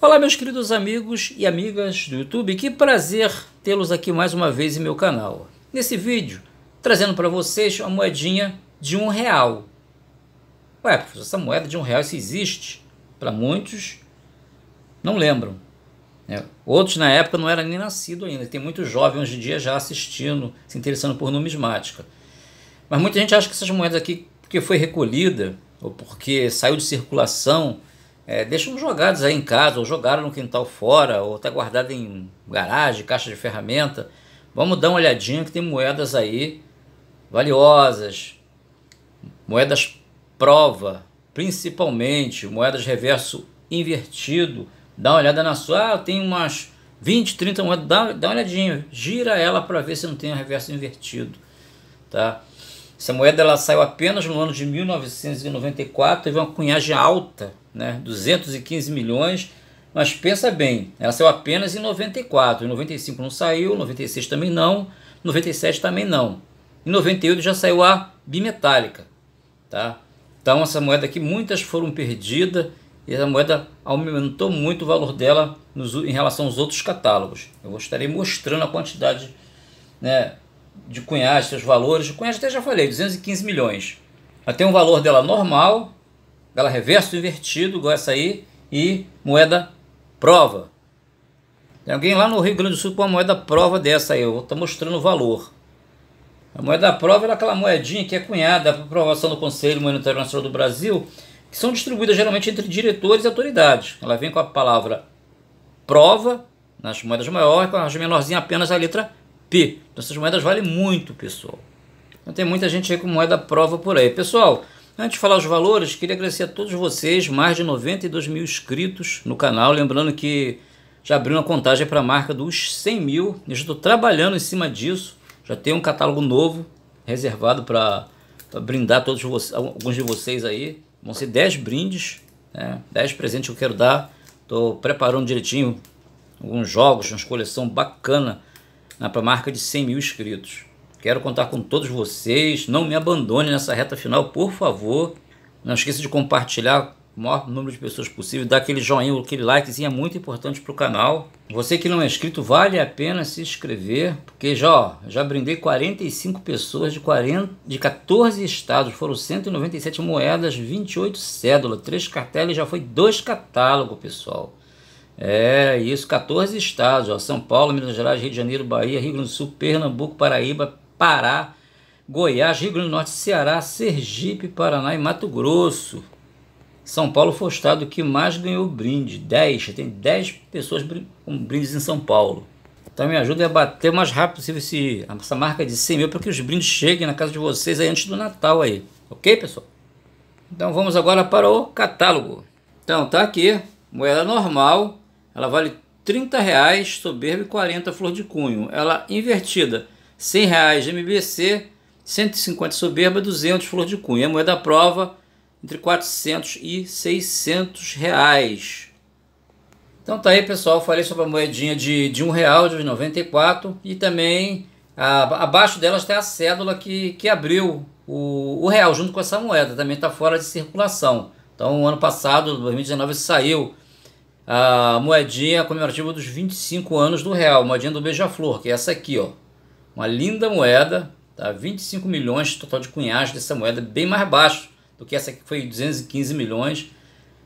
Olá, meus queridos amigos e amigas do YouTube, que prazer tê-los aqui mais uma vez em meu canal. Nesse vídeo, trazendo para vocês uma moedinha de um real. Ué, professor, essa moeda de um real, se existe? Para muitos, não lembram. Né? Outros, na época, não eram nem nascido ainda. Tem muitos jovens hoje em dia já assistindo, se interessando por numismática. Mas muita gente acha que essas moedas aqui, porque foi recolhida, ou porque saiu de circulação, é, deixam jogados aí em casa, ou jogaram no quintal fora, ou está guardado em garagem, caixa de ferramenta. Vamos dar uma olhadinha que tem moedas aí valiosas, moedas prova, principalmente moedas reverso invertido. Dá uma olhada na sua, ah, tem umas 20, 30 moedas, dá, dá uma olhadinha, gira ela para ver se não tem um reverso invertido, tá? Essa moeda ela saiu apenas no ano de 1994, teve uma cunhagem alta, né? 215 milhões. Mas pensa bem, ela saiu apenas em 94. Em 95 não saiu, 96 também não, 97 também não. Em 98 já saiu a bimetálica, tá? Então essa moeda aqui muitas foram perdidas e essa moeda aumentou muito o valor dela nos, em relação aos outros catálogos. Eu estarei mostrando a quantidade, né, de cunhagem, seus valores. De cunhagem até já falei, 215 milhões. Ela tem um valor dela normal, dela reverso invertido, igual essa aí, e moeda prova. Tem alguém lá no Rio Grande do Sul com uma moeda prova dessa aí, eu vou estar tá mostrando o valor. A moeda prova é aquela moedinha que é cunhada para aprovação do Conselho Monetário Nacional do Brasil, que são distribuídas geralmente entre diretores e autoridades. Ela vem com a palavra prova nas moedas maiores, com as menorzinhas apenas a letra P. Então, essas moedas valem muito, pessoal. Então tem muita gente aí com moeda prova por aí. Pessoal, antes de falar os valores, queria agradecer a todos vocês, mais de 92 mil inscritos no canal. Lembrando que já abriu uma contagem para a marca dos 100 mil. Eu já estou trabalhando em cima disso. Já tem um catálogo novo reservado para brindar todos vocês, alguns de vocês aí. Vão ser 10 brindes, né? 10 presentes que eu quero dar. Estou preparando direitinho alguns jogos, uma coleção bacana na marca de 100 mil inscritos. Quero contar com todos vocês. Não me abandone nessa reta final, por favor. Não esqueça de compartilhar o maior número de pessoas possível, Dá aquele joinha, aquele likezinho é muito importante para o canal. Você que não é inscrito, vale a pena se inscrever, porque já, ó, já brindei 45 pessoas de, 40, de 14 estados, foram 197 moedas, 28 cédulas, 3 cartelas, já foi dois catálogos, pessoal. É, isso, 14 estados, ó, São Paulo, Minas Gerais, Rio de Janeiro, Bahia, Rio Grande do Sul, Pernambuco, Paraíba, Pará, Goiás, Rio Grande do Norte, Ceará, Sergipe, Paraná e Mato Grosso. São Paulo foi o estado que mais ganhou brinde, 10, tem 10 pessoas com brindes em São Paulo. Então me ajuda a bater o mais rápido possível esse, essa marca de 100 mil para que os brindes cheguem na casa de vocês aí antes do Natal aí, ok pessoal? Então vamos agora para o catálogo. Então tá aqui, moeda normal, ela vale R$ 30,00 Soberba e 40 Flor de Cunho. Ela invertida, R$ 100,00 MBC, 150 Soberba, 200 Flor de Cunho. E a moeda prova entre 400 e 600 reais. Então tá aí pessoal, falei sobre a moedinha de, de um real de 94 e também a, abaixo delas tem a cédula que, que abriu o, o real junto com essa moeda, também está fora de circulação. Então ano passado, 2019, saiu a moedinha comemorativa dos 25 anos do real, moedinha do Beija-Flor, que é essa aqui, ó. Uma linda moeda, tá? 25 milhões total de cunhagem dessa moeda, bem mais baixo do que essa que foi 215 milhões.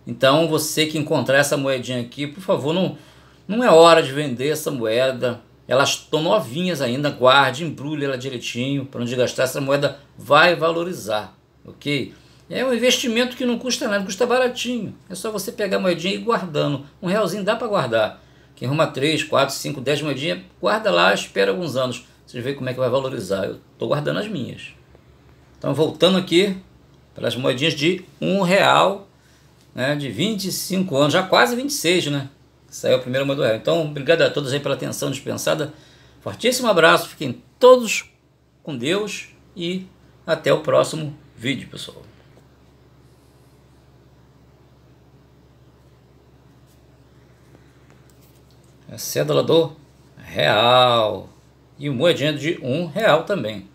Então, você que encontrar essa moedinha aqui, por favor, não, não é hora de vender essa moeda. Elas estão novinhas ainda, guarde, embrulhe ela direitinho, para onde gastar essa moeda vai valorizar, ok? é um investimento que não custa nada, custa baratinho. É só você pegar a moedinha e ir guardando. Um realzinho dá para guardar. Quem arruma 3, 4, 5, 10 moedinhas, guarda lá, espera alguns anos. Vocês veem como é que vai valorizar. Eu estou guardando as minhas. Então, voltando aqui para as moedinhas de um real, né, de 25 anos, já quase 26, né? Saiu a primeira moeda do real. Então, obrigado a todos aí pela atenção dispensada. Fortíssimo abraço, fiquem todos com Deus e até o próximo vídeo, pessoal. a é cédula do real e moedinha é de um real também.